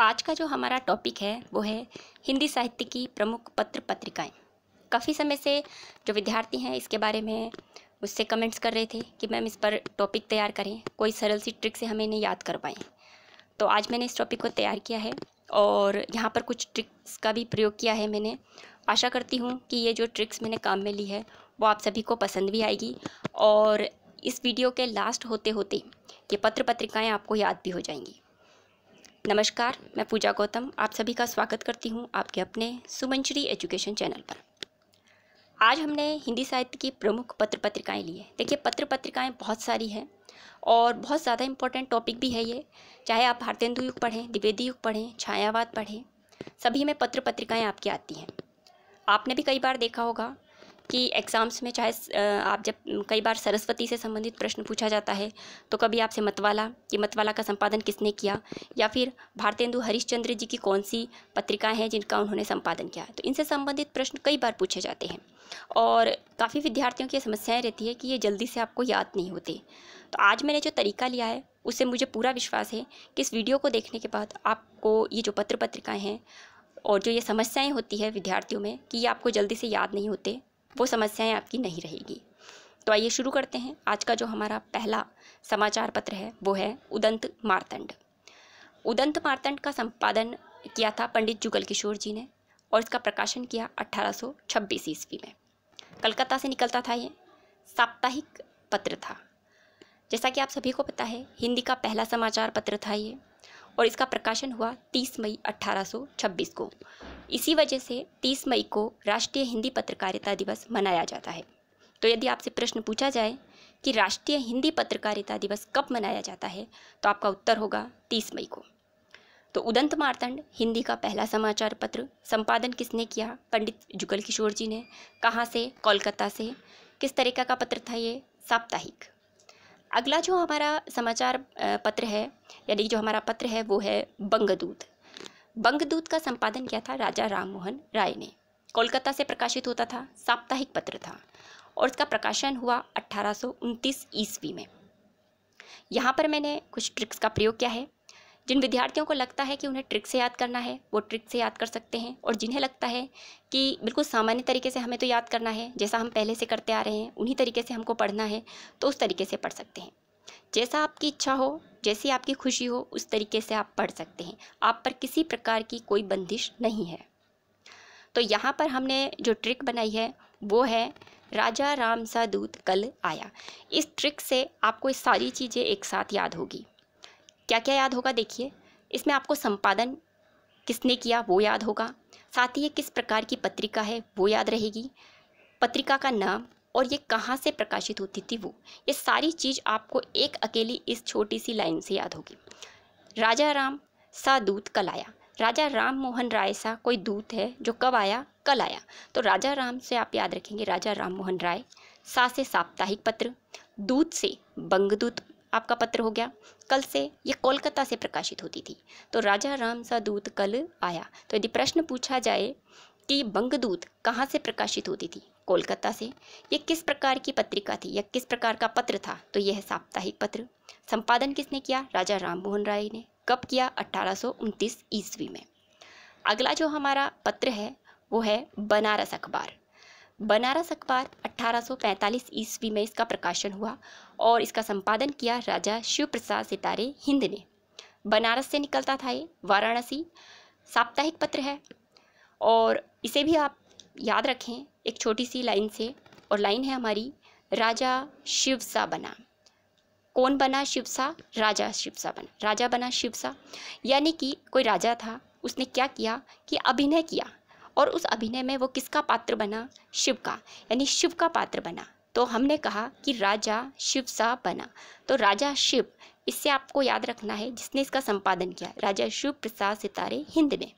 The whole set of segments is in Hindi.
आज का जो हमारा टॉपिक है वो है हिंदी साहित्य की प्रमुख पत्र पत्रिकाएं काफ़ी समय से जो विद्यार्थी हैं इसके बारे में मुझसे कमेंट्स कर रहे थे कि मैम इस पर टॉपिक तैयार करें कोई सरल सी ट्रिक से हमें इन्हें याद कर पाएँ तो आज मैंने इस टॉपिक को तैयार किया है और यहाँ पर कुछ ट्रिक्स का भी प्रयोग किया है मैंने आशा करती हूँ कि ये जो ट्रिक्स मैंने काम में ली है वो आप सभी को पसंद भी आएगी और इस वीडियो के लास्ट होते होते ये पत्र पत्रिकाएँ आपको याद भी हो जाएंगी नमस्कार मैं पूजा गौतम आप सभी का स्वागत करती हूँ आपके अपने सुमंचरी एजुकेशन चैनल पर आज हमने हिंदी साहित्य की प्रमुख पत्र पत्रिकाएँ ली हैं देखिए पत्र पत्रिकाएँ बहुत सारी हैं और बहुत ज़्यादा इंपॉर्टेंट टॉपिक भी है ये चाहे आप भारतेंदु युग पढ़ें द्विवेदी युग पढ़ें छायावाद पढ़ें सभी में पत्र पत्रिकाएँ आपकी आती हैं आपने भी कई बार देखा होगा कि एग्ज़ाम्स में चाहे आप जब कई बार सरस्वती से संबंधित प्रश्न पूछा जाता है तो कभी आपसे मतवाला कि मतवाला का संपादन किसने किया या फिर भारतेंदु हरिश्चंद्र जी की कौन सी पत्रिकाएं हैं जिनका उन्होंने संपादन किया तो इनसे संबंधित प्रश्न कई बार पूछे जाते हैं और काफ़ी विद्यार्थियों की समस्याएँ रहती है कि ये जल्दी से आपको याद नहीं होते तो आज मैंने जो तरीका लिया है उससे मुझे पूरा विश्वास है कि इस वीडियो को देखने के बाद आपको ये जो पत्र पत्रिकाएँ हैं और जो ये समस्याएं होती है विद्यार्थियों में कि ये आपको जल्दी से याद नहीं होते वो समस्याएं आपकी नहीं रहेगी तो आइए शुरू करते हैं आज का जो हमारा पहला समाचार पत्र है वो है उदंत मारतंड उदंत मारतंड का संपादन किया था पंडित जुगल किशोर जी ने और इसका प्रकाशन किया 1826 ईस्वी में कलकत्ता से निकलता था ये साप्ताहिक पत्र था जैसा कि आप सभी को पता है हिंदी का पहला समाचार पत्र था ये और इसका प्रकाशन हुआ 30 मई 1826 को इसी वजह से 30 मई को राष्ट्रीय हिंदी पत्रकारिता दिवस मनाया जाता है तो यदि आपसे प्रश्न पूछा जाए कि राष्ट्रीय हिंदी पत्रकारिता दिवस कब मनाया जाता है तो आपका उत्तर होगा 30 मई को तो उदंत मारतंड हिंदी का पहला समाचार पत्र संपादन किसने किया पंडित जुगल किशोर जी ने कहाँ से कोलकाता से किस तरीका का पत्र था ये साप्ताहिक अगला जो हमारा समाचार पत्र है यानी जो हमारा पत्र है वो है बंगदूत बंगदूत का संपादन किया था राजा राममोहन राय ने कोलकाता से प्रकाशित होता था साप्ताहिक पत्र था और इसका प्रकाशन हुआ अट्ठारह ईस्वी में यहाँ पर मैंने कुछ ट्रिक्स का प्रयोग किया है जिन विद्यार्थियों को लगता है कि उन्हें ट्रिक से याद करना है वो ट्रिक से याद कर सकते हैं और जिन्हें लगता है कि बिल्कुल सामान्य तरीके से हमें तो याद करना है जैसा हम पहले से करते आ रहे हैं उन्हीं तरीके से हमको पढ़ना है तो उस तरीके से पढ़ सकते हैं जैसा आपकी इच्छा हो जैसी आपकी खुशी हो उस तरीके से आप पढ़ सकते हैं आप पर किसी प्रकार की कोई बंदिश नहीं है तो यहाँ पर हमने जो ट्रिक बनाई है वो है राजा राम सा दूत कल आया इस ट्रिक से आपको सारी चीज़ें एक साथ याद होगी क्या क्या याद होगा देखिए इसमें आपको संपादन किसने किया वो याद होगा साथ ही ये किस प्रकार की पत्रिका है वो याद रहेगी पत्रिका का नाम और ये कहाँ से प्रकाशित होती थी वो ये सारी चीज़ आपको एक अकेली इस छोटी सी लाइन से याद होगी राजा राम सा दूत कल आया राजा राम मोहन राय सा कोई दूत है जो कब आया कल आया तो राजा राम से आप याद रखेंगे राजा राम मोहन राय सा से साप्ताहिक पत्र दूत से बंगदूत आपका पत्र हो गया कल से ये कोलकाता से प्रकाशित होती थी तो राजा राम सा दूत कल आया तो यदि प्रश्न पूछा जाए कि बंगदूत कहाँ से प्रकाशित होती थी कोलकाता से ये किस प्रकार की पत्रिका थी या किस प्रकार का पत्र था तो यह साप्ताहिक पत्र संपादन किसने किया राजा राम मोहन राय ने कब किया अट्ठारह ईस्वी में अगला जो हमारा पत्र है वो है बनारस अखबार बनारस अखबार 1845 ईस्वी में इसका प्रकाशन हुआ और इसका संपादन किया राजा शिव प्रसाद सितारे हिंद ने बनारस से निकलता था ये वाराणसी साप्ताहिक पत्र है और इसे भी आप याद रखें एक छोटी सी लाइन से और लाइन है हमारी राजा शिवसा बना कौन बना शिवसा राजा शिवसा बना राजा बना शिवसा यानी कि कोई राजा था उसने क्या किया कि अभिनय किया और उस अभिनय में वो किसका पात्र बना शिव का यानी शिव का पात्र बना तो हमने कहा कि राजा शिव सा बना तो राजा शिव इससे आपको याद रखना है जिसने इसका संपादन किया राजा शिव प्रसाद सितारे हिंद ने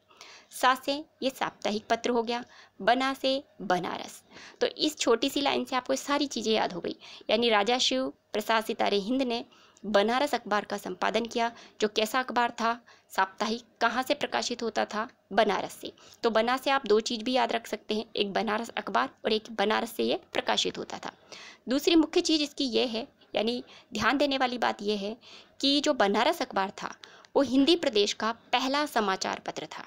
सा से ये साप्ताहिक पत्र हो गया बना से बनारस तो इस छोटी सी लाइन से आपको सारी चीज़ें याद हो गई यानी राजा शिव प्रसाद सितारे हिंद ने बनारस अखबार का संपादन किया जो कैसा अखबार था साप्ताहिक कहाँ से प्रकाशित होता था बनारस से तो बना से आप दो चीज़ भी याद रख सकते हैं एक बनारस अखबार और एक बनारस से ये प्रकाशित होता था दूसरी मुख्य चीज़ इसकी ये है यानी ध्यान देने वाली बात यह है कि जो बनारस अखबार था वो हिंदी प्रदेश का पहला समाचार पत्र था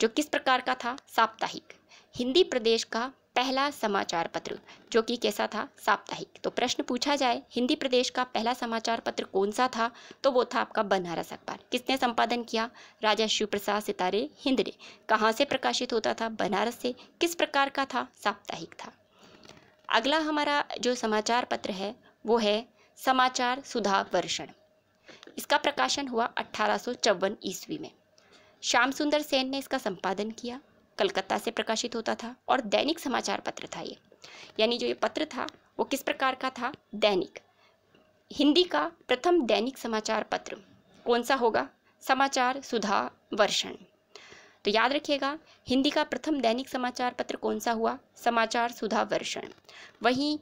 जो किस प्रकार का था साप्ताहिक हिंदी प्रदेश का पहला समाचार पत्र जो कि कैसा था साप्ताहिक तो प्रश्न पूछा जाए हिंदी प्रदेश का पहला समाचार पत्र कौन सा था तो वो था आपका बनारस अखबार किसने संपादन किया राजा शिव प्रसाद सितारे हिंद ने कहाँ से प्रकाशित होता था बनारस से किस प्रकार का था साप्ताहिक था अगला हमारा जो समाचार पत्र है वो है समाचार सुधा वर्षण इसका प्रकाशन हुआ अठारह ईस्वी में श्याम सुंदर सेन ने इसका संपादन किया कलकत्ता से प्रकाशित होता था और दैनिक समाचार पत्र था ये यानी जो ये पत्र था वो किस प्रकार का था दैनिक हिंदी का प्रथम दैनिक समाचार पत्र कौन सा होगा समाचार सुधा वर्षण तो याद रखिएगा हिंदी का प्रथम दैनिक समाचार पत्र कौन सा हुआ समाचार सुधा वर्षण वहीं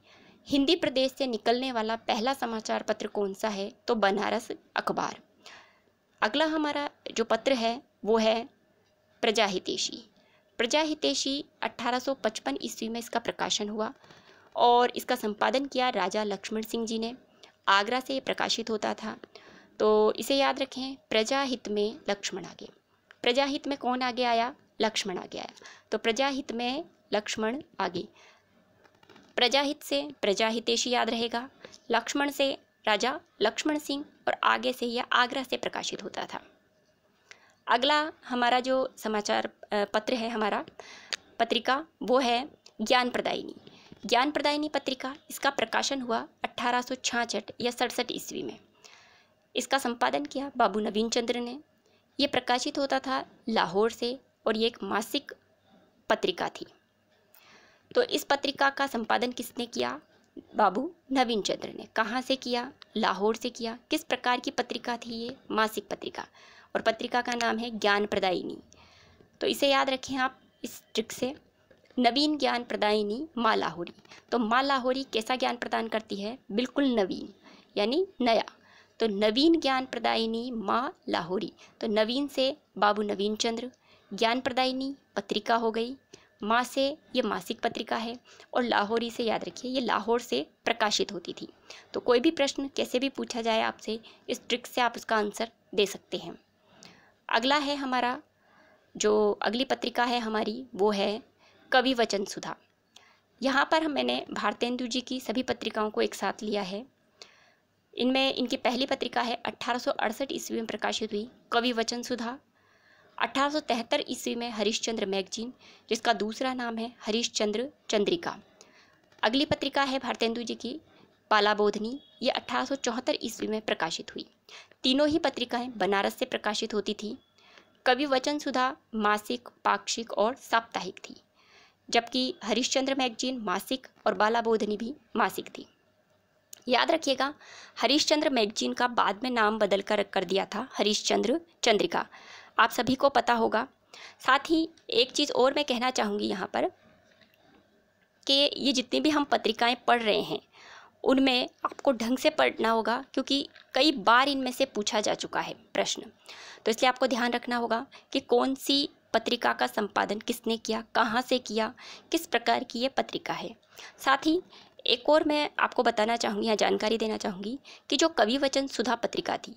हिंदी प्रदेश से निकलने वाला पहला समाचार पत्र कौन सा है तो बनारस अखबार अगला हमारा जो पत्र है वो है प्रजाहितेशी प्रजा हितेशी 1855 ईस्वी में इसका प्रकाशन हुआ और इसका संपादन किया राजा लक्ष्मण सिंह जी ने आगरा से प्रकाशित होता था तो इसे याद रखें प्रजाहित में लक्ष्मण आगे प्रजाहित में कौन आगे आया लक्ष्मण आगे आया तो प्रजाहित में लक्ष्मण आगे प्रजाहित से प्रजाहितेशी याद रहेगा लक्ष्मण से राजा लक्ष्मण सिंह और आगे से यह आगरा से प्रकाशित होता था अगला हमारा जो समाचार पत्र है हमारा पत्रिका वो है ज्ञान प्रदायिनी ज्ञान प्रदायिनी पत्रिका इसका प्रकाशन हुआ अट्ठारह या सड़सठ ईस्वी में इसका संपादन किया बाबू नवीन चंद्र ने यह प्रकाशित होता था लाहौर से और ये एक मासिक पत्रिका थी तो इस पत्रिका का संपादन किसने किया बाबू नवीन चंद्र ने कहाँ से किया लाहौर से किया किस प्रकार की पत्रिका थी ये मासिक पत्रिका और पत्रिका का नाम है ज्ञान प्रदायिनी तो इसे याद रखें आप इस ट्रिक से नवीन ज्ञान प्रदायिनी माँ लाहौरी तो माँ लाहौरी कैसा ज्ञान प्रदान करती है बिल्कुल नवीन यानी नया तो नवीन ज्ञान प्रदायिनी माँ लाहौरी तो नवीन से बाबू नवीन चंद्र ज्ञान प्रदायिनी पत्रिका हो गई माँ से ये मासिक पत्रिका है और लाहौरी से याद रखिए ये लाहौर से प्रकाशित होती थी तो कोई भी प्रश्न कैसे भी पूछा जाए आपसे इस ट्रिक से आप उसका आंसर दे सकते हैं अगला है हमारा जो अगली पत्रिका है हमारी वो है कवि वचन सुधा यहाँ पर हम मैंने भारतेंदु जी की सभी पत्रिकाओं को एक साथ लिया है इनमें इनकी पहली पत्रिका है अठारह ईस्वी में प्रकाशित हुई कवि वचन सुधा अठारह ईस्वी में हरिश्चंद्र मैगजीन जिसका दूसरा नाम है हरिश्चंद्र चंद्रिका अगली पत्रिका है भारतेंदु जी की पालाबोधनी ये अठारह ईस्वी में प्रकाशित हुई तीनों ही पत्रिकाएं बनारस से प्रकाशित होती थी कवि वचन सुधा मासिक पाक्षिक और साप्ताहिक थी जबकि हरिश्चंद्र मैगजीन मासिक और बालाबोधनी भी मासिक थी याद रखिएगा हरिश्चंद्र मैगजीन का बाद में नाम बदल कर कर दिया था हरिश्चंद्र चंद्रिका आप सभी को पता होगा साथ ही एक चीज़ और मैं कहना चाहूँगी यहाँ पर कि ये जितनी भी हम पत्रिकाएं पढ़ रहे हैं उनमें आपको ढंग से पढ़ना होगा क्योंकि कई बार इनमें से पूछा जा चुका है प्रश्न तो इसलिए आपको ध्यान रखना होगा कि कौन सी पत्रिका का संपादन किसने किया कहाँ से किया किस प्रकार की ये पत्रिका है साथ ही एक और मैं आपको बताना चाहूँगी या जानकारी देना चाहूँगी कि जो कवि वचन सुधा पत्रिका थी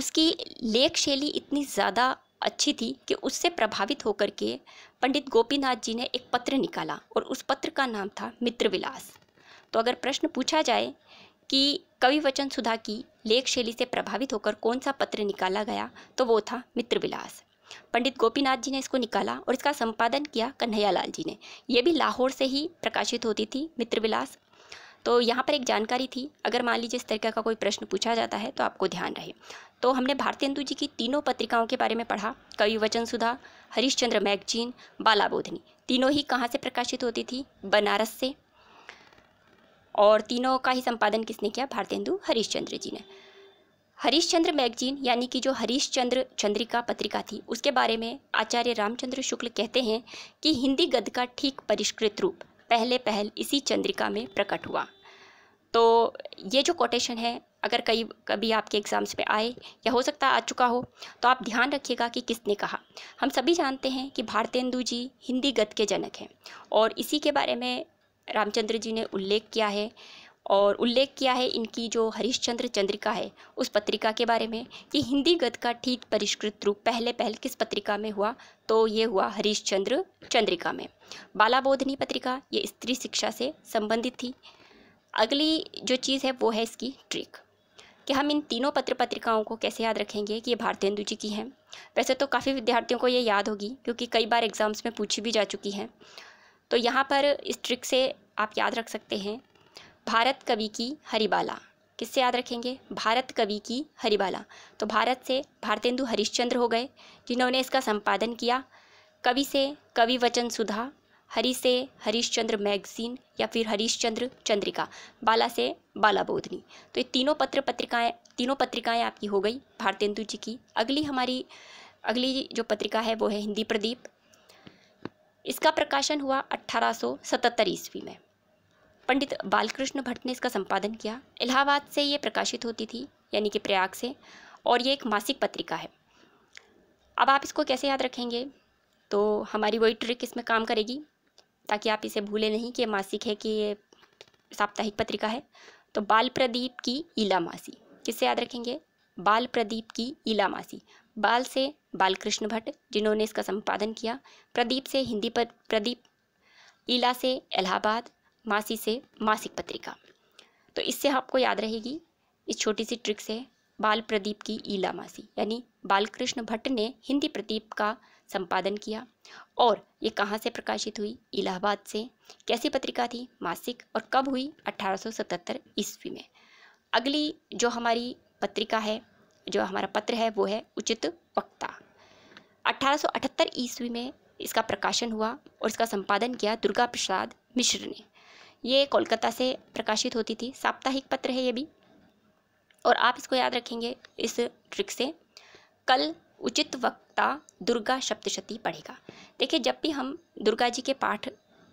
उसकी लेख शैली इतनी ज़्यादा अच्छी थी कि उससे प्रभावित होकर के पंडित गोपीनाथ जी ने एक पत्र निकाला और उस पत्र का नाम था मित्र विलास तो अगर प्रश्न पूछा जाए कि कवि वचन सुधा की लेख शैली से प्रभावित होकर कौन सा पत्र निकाला गया तो वो था मित्रविलास पंडित गोपीनाथ जी ने इसको निकाला और इसका संपादन किया कन्हैयालाल जी ने यह भी लाहौर से ही प्रकाशित होती थी मित्रविलास तो यहाँ पर एक जानकारी थी अगर मान लीजिए इस तरीके का कोई प्रश्न पूछा जाता है तो आपको ध्यान रहे तो हमने भारतेंदु जी की तीनों पत्रिकाओं के बारे में पढ़ा कवि वचन सुधा हरिश्चंद्र मैगजीन बालाबोधनी तीनों ही कहाँ से प्रकाशित होती थी बनारस से और तीनों का ही संपादन किसने किया भारतेंदु हरीश्चंद्र जी ने हरीश्चंद्र मैगजीन यानी कि जो हरीशचंद्र चंद्रिका पत्रिका थी उसके बारे में आचार्य रामचंद्र शुक्ल कहते हैं कि हिंदी गद का ठीक परिष्कृत रूप पहले पहल इसी चंद्रिका में प्रकट हुआ तो ये जो कोटेशन है अगर कई कभी आपके एग्ज़ाम्स में आए या हो सकता आ चुका हो तो आप ध्यान रखिएगा कि किसने कहा हम सभी जानते हैं कि भारतेंदु जी हिंदी गद के जनक हैं और इसी के बारे में रामचंद्र जी ने उल्लेख किया है और उल्लेख किया है इनकी जो हरिश्चंद्र चंद्रिका है उस पत्रिका के बारे में कि हिंदी गद का ठीक परिष्कृत रूप पहले पहल किस पत्रिका में हुआ तो ये हुआ हरिश्चंद्र चंद्रिका में बालाबोधनी पत्रिका ये स्त्री शिक्षा से संबंधित थी अगली जो चीज़ है वो है इसकी ट्रिक कि हम इन तीनों पत्र पत्रिकाओं को कैसे याद रखेंगे कि ये भारतेंदु जी की हैं वैसे तो काफ़ी विद्यार्थियों को ये याद होगी क्योंकि कई बार एग्ज़ाम्स में पूछी भी जा चुकी हैं तो यहाँ पर इस ट्रिक से आप याद रख सकते हैं भारत कवि की हरिबाला किससे याद रखेंगे भारत कवि की हरिबाला तो भारत से भारतेंदु हरिश्चंद्र हो गए जिन्होंने इसका संपादन किया कवि से कवि वचन सुधा हरी से हरिश्चंद्र मैगजीन या फिर हरिश्चंद्र चंद्रिका बाला से बाला बोधनी तो ये तीनों पत्र पत्रिकाएं तीनों पत्रिकाएं आपकी हो गई भारतेंदु जी की अगली हमारी अगली जो पत्रिका है वो है हिंदी प्रदीप इसका प्रकाशन हुआ अट्ठारह सौ ईस्वी में पंडित बालकृष्ण भट्ट ने इसका संपादन किया इलाहाबाद से ये प्रकाशित होती थी यानी कि प्रयाग से और ये एक मासिक पत्रिका है अब आप इसको कैसे याद रखेंगे तो हमारी वही ट्रिक इसमें काम करेगी ताकि आप इसे भूले नहीं कि मासिक है कि ये साप्ताहिक पत्रिका है तो बाल प्रदीप की ईला मासी किससे याद रखेंगे बाल प्रदीप की ईला मासी बाल से बालकृष्ण भट्ट जिन्होंने इसका संपादन किया प्रदीप से हिंदी पर प्रदीप ईला से इलाहाबाद मासी से मासिक पत्रिका तो इससे आपको याद रहेगी इस छोटी सी ट्रिक से बाल प्रदीप की ईला मासी यानी बालकृष्ण भट्ट ने हिंदी प्रदीप का संपादन किया और ये कहाँ से प्रकाशित हुई इलाहाबाद से कैसी पत्रिका थी मासिक और कब हुई 1877 ईस्वी में अगली जो हमारी पत्रिका है जो हमारा पत्र है वो है उचित वक्ता 1878 ईस्वी में इसका प्रकाशन हुआ और इसका संपादन किया दुर्गा प्रसाद मिश्र ने ये कोलकाता से प्रकाशित होती थी साप्ताहिक पत्र है ये भी और आप इसको याद रखेंगे इस ट्रिक से कल उचित वक्ता दुर्गा सप्तशती पढ़ेगा देखिए जब भी हम दुर्गा जी के पाठ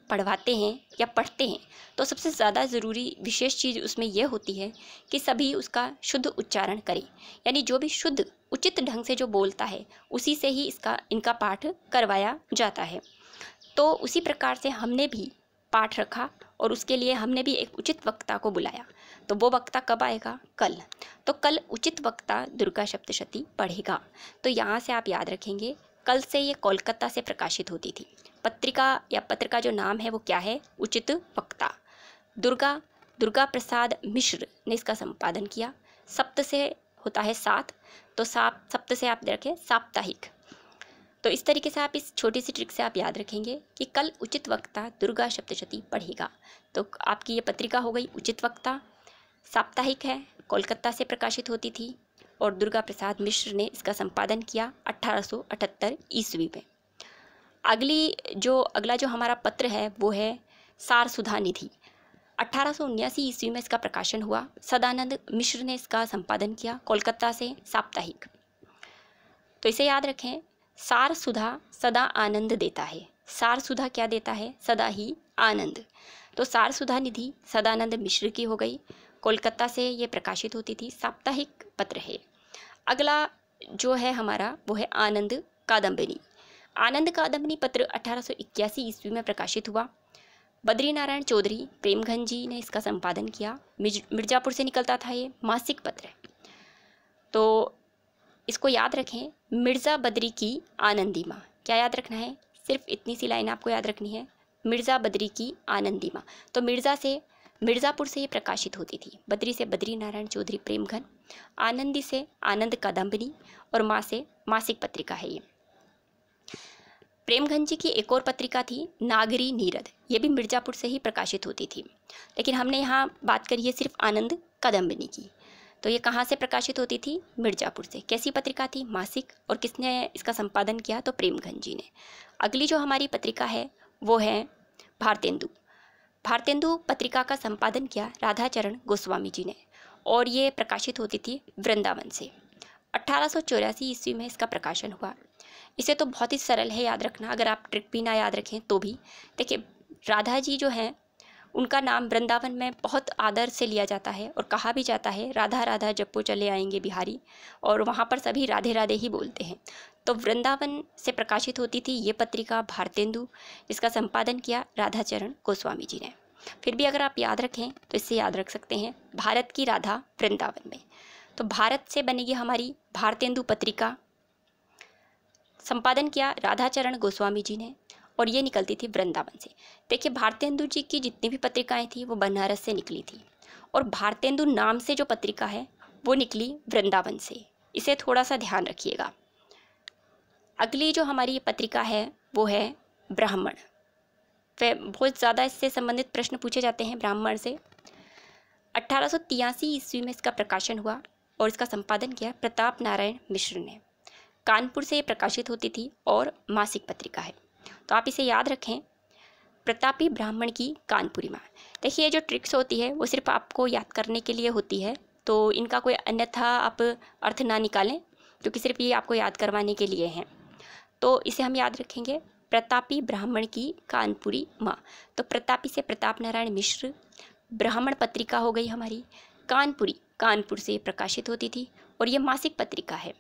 पढ़वाते हैं या पढ़ते हैं तो सबसे ज़्यादा ज़रूरी विशेष चीज़ उसमें यह होती है कि सभी उसका शुद्ध उच्चारण करें यानी जो भी शुद्ध उचित ढंग से जो बोलता है उसी से ही इसका इनका पाठ करवाया जाता है तो उसी प्रकार से हमने भी पाठ रखा और उसके लिए हमने भी एक उचित वक्ता को बुलाया तो वो वक्ता कब आएगा कल तो कल उचित वक्ता दुर्गा सप्तशती पढ़ेगा तो यहाँ से आप याद रखेंगे कल से ये कोलकाता से प्रकाशित होती थी पत्रिका या पत्र का जो नाम है वो क्या है उचित वक्ता दुर्गा दुर्गा प्रसाद मिश्र ने इसका संपादन किया सप्त से होता है सात तो साप सप्त से आप रखें साप्ताहिक तो इस तरीके से आप इस छोटी सी ट्रिक से आप याद रखेंगे कि कल उचित वक्ता दुर्गा सप्तशती पढ़ेगा तो आपकी ये पत्रिका हो गई उचित वक्ता साप्ताहिक है कोलकाता से प्रकाशित होती थी और दुर्गा प्रसाद मिश्र ने इसका संपादन किया 1878 ईस्वी में अगली जो अगला जो हमारा पत्र है वो है सार सुधा निधि अट्ठारह ईस्वी में इसका प्रकाशन हुआ सदानंद मिश्र ने इसका संपादन किया कोलकाता से साप्ताहिक तो इसे याद रखें सार सुधा सदा आनंद देता है सार सुधा क्या देता है सदा ही आनंद तो सार सुधा निधि सदानंद मिश्र की हो गई कोलकाता से ये प्रकाशित होती थी साप्ताहिक पत्र है अगला जो है हमारा वो है आनंद कादम्बनी आनंद कादम्बिनी पत्र अठारह ईस्वी में प्रकाशित हुआ बद्री नारायण चौधरी प्रेमघन जी ने इसका संपादन किया मिर्जापुर से निकलता था ये मासिक पत्र तो इसको याद रखें मिर्ज़ा बद्री की आनंदी माँ क्या याद रखना है सिर्फ इतनी सी लाइन आपको याद रखनी है मिर्ज़ा बद्री की आनंदी माँ तो मिर्ज़ा से मिर्ज़ापुर से ये प्रकाशित होती थी बद्री से बद्री नारायण चौधरी प्रेमघन आनंदी से आनंद कादम्बनी और माँ से मासिक पत्रिका है ये प्रेमघन जी की एक और पत्रिका थी नागरी नीरद ये भी मिर्ज़ापुर से ही प्रकाशित होती थी लेकिन हमने यहाँ बात करी है सिर्फ आनंद कादम्बनी की तो ये कहाँ से प्रकाशित होती थी मिर्ज़ापुर से कैसी पत्रिका थी मासिक और किसने इसका संपादन किया तो प्रेमघन जी ने अगली जो हमारी पत्रिका है वो है भारतेंदु भारतेंदु पत्रिका का संपादन किया राधाचरण गोस्वामी जी ने और ये प्रकाशित होती थी वृंदावन से अट्ठारह ईस्वी में इसका प्रकाशन हुआ इसे तो बहुत ही सरल है याद रखना अगर आप ट्रिक भी ना याद रखें तो भी देखिए राधा जी जो हैं उनका नाम वृंदावन में बहुत आदर से लिया जाता है और कहा भी जाता है राधा राधा जप्पो चले आएंगे बिहारी और वहाँ पर सभी राधे राधे ही बोलते हैं तो वृंदावन से प्रकाशित होती थी ये पत्रिका भारतेंदु जिसका संपादन किया राधाचरण गोस्वामी जी ने फिर भी अगर आप याद रखें तो इससे याद रख सकते हैं भारत की राधा वृंदावन में तो भारत से बनेगी हमारी भारतेंदु पत्रिका संपादन किया राधाचरण गोस्वामी जी ने और ये निकलती थी वृंदावन से देखिए भारतेंदु जी की जितनी भी पत्रिकाएँ थी वो बनारस से निकली थी और भारतेंदु नाम से जो पत्रिका है वो निकली वृंदावन से इसे थोड़ा सा ध्यान रखिएगा अगली जो हमारी ये पत्रिका है वो है ब्राह्मण वह बहुत ज़्यादा इससे संबंधित प्रश्न पूछे जाते हैं ब्राह्मण से अट्ठारह ईस्वी में इसका प्रकाशन हुआ और इसका संपादन किया प्रताप नारायण मिश्र ने कानपुर से ये प्रकाशित होती थी और मासिक पत्रिका है तो आप इसे याद रखें प्रतापी ब्राह्मण की कानपुरी माँ देखिए ये जो ट्रिक्स होती है वो सिर्फ आपको याद करने के लिए होती है तो इनका कोई अन्यथा आप अर्थ ना निकालें क्योंकि सिर्फ ये आपको याद करवाने के लिए हैं तो इसे हम याद रखेंगे प्रतापी ब्राह्मण की कानपुरी माँ तो प्रतापी से प्रताप नारायण मिश्र ब्राह्मण पत्रिका हो गई हमारी कानपुरी कानपुर से प्रकाशित होती थी और ये मासिक पत्रिका है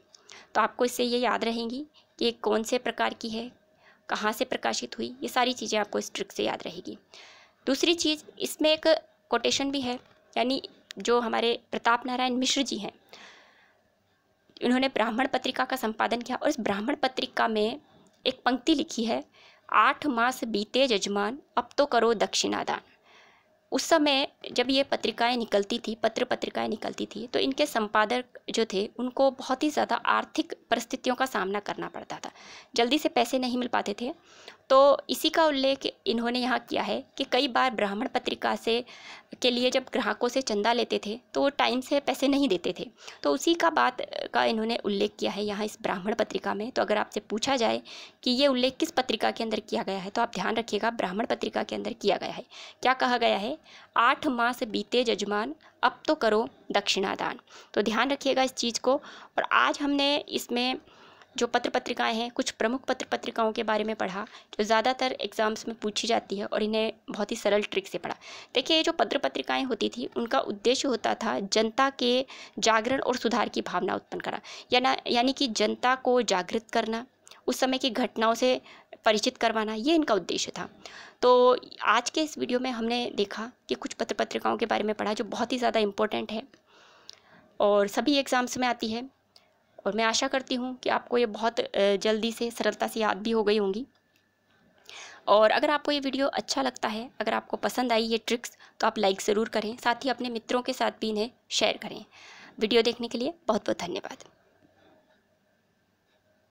तो आपको इससे ये याद रहेंगी कि कौन से प्रकार की है कहाँ से प्रकाशित हुई ये सारी चीज़ें आपको इस ट्रिक से याद रहेगी दूसरी चीज़ इसमें एक कोटेशन भी है यानी जो हमारे प्रताप नारायण मिश्र जी हैं इन्होंने ब्राह्मण पत्रिका का संपादन किया और इस ब्राह्मण पत्रिका में एक पंक्ति लिखी है आठ मास बीते जजमान अब तो करो दक्षिणादान उस समय जब ये पत्रिकाएं निकलती थी पत्र पत्रिकाएं निकलती थी तो इनके संपादक जो थे उनको बहुत ही ज़्यादा आर्थिक परिस्थितियों का सामना करना पड़ता था जल्दी से पैसे नहीं मिल पाते थे तो इसी का उल्लेख इन्होंने यहाँ किया है कि कई बार ब्राह्मण पत्रिका से के लिए जब ग्राहकों से चंदा लेते थे तो वो टाइम से पैसे नहीं देते थे तो उसी का बात का इन्होंने उल्लेख किया है यहाँ इस ब्राह्मण पत्रिका में तो अगर आपसे पूछा जाए कि ये उल्लेख किस पत्रिका के अंदर किया गया है तो आप ध्यान रखिएगा ब्राह्मण पत्रिका के अंदर किया गया है क्या कहा गया है आठ मास बीते जजमान अब तो करो दक्षिणादान तो ध्यान रखिएगा इस चीज़ को और आज हमने इसमें जो पत्र पत्रिकाएं हैं कुछ प्रमुख पत्र पत्रिकाओं के बारे में पढ़ा जो ज़्यादातर एग्ज़ाम्स में पूछी जाती है और इन्हें बहुत ही सरल ट्रिक से पढ़ा देखिए जो पत्र पत्रिकाएँ होती थी उनका उद्देश्य होता था जनता के जागरण और सुधार की भावना उत्पन्न करना या यानी कि जनता को जागृत करना उस समय की घटनाओं से परिचित करवाना ये इनका उद्देश्य था तो आज के इस वीडियो में हमने देखा कि कुछ पत्र पत्रिकाओं के बारे में पढ़ा जो बहुत ही ज़्यादा इम्पोर्टेंट है और सभी एग्ज़ाम्स में आती है और मैं आशा करती हूँ कि आपको ये बहुत जल्दी से सरलता से याद भी हो गई होंगी और अगर आपको ये वीडियो अच्छा लगता है अगर आपको पसंद आई ये ट्रिक्स तो आप लाइक ज़रूर करें साथ ही अपने मित्रों के साथ भी इन्हें शेयर करें वीडियो देखने के लिए बहुत बहुत धन्यवाद